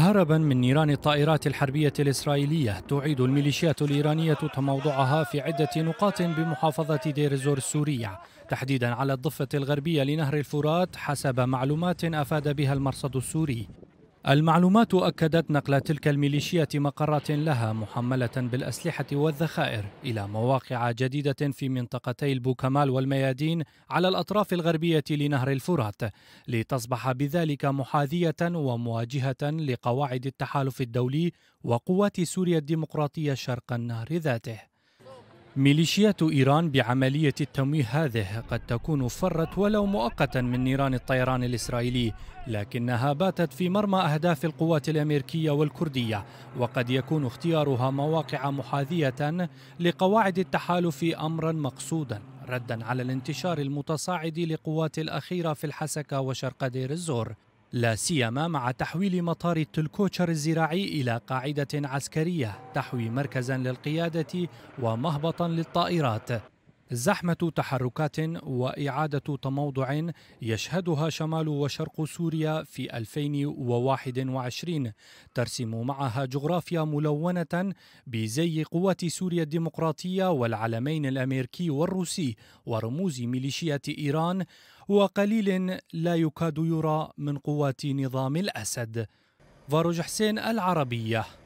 هربا من نيران الطائرات الحربية الإسرائيلية تعيد الميليشيات الإيرانية تموضعها في عدة نقاط بمحافظة دير الزور السورية تحديدا على الضفة الغربية لنهر الفرات حسب معلومات أفاد بها المرصد السوري المعلومات أكدت نقل تلك الميليشيات مقرات لها محملة بالأسلحة والذخائر إلى مواقع جديدة في منطقتي البوكمال والميادين على الأطراف الغربية لنهر الفرات لتصبح بذلك محاذية ومواجهة لقواعد التحالف الدولي وقوات سوريا الديمقراطية شرق النهر ذاته ميليشيات إيران بعملية التمويه هذه قد تكون فرت ولو مؤقتا من نيران الطيران الإسرائيلي لكنها باتت في مرمى أهداف القوات الأمريكية والكردية وقد يكون اختيارها مواقع محاذية لقواعد التحالف أمرا مقصودا ردا على الانتشار المتصاعد لقوات الأخيرة في الحسكة وشرق دير الزور لا سيما مع تحويل مطار التلكوتشر الزراعي إلى قاعدة عسكرية تحوي مركزا للقيادة ومهبطا للطائرات زحمة تحركات وإعادة تموضع يشهدها شمال وشرق سوريا في 2021 ترسم معها جغرافيا ملونة بزي قوات سوريا الديمقراطية والعلمين الأمريكي والروسي ورموز ميليشيات إيران وقليل لا يكاد يرى من قوات نظام الأسد فاروج حسين العربيه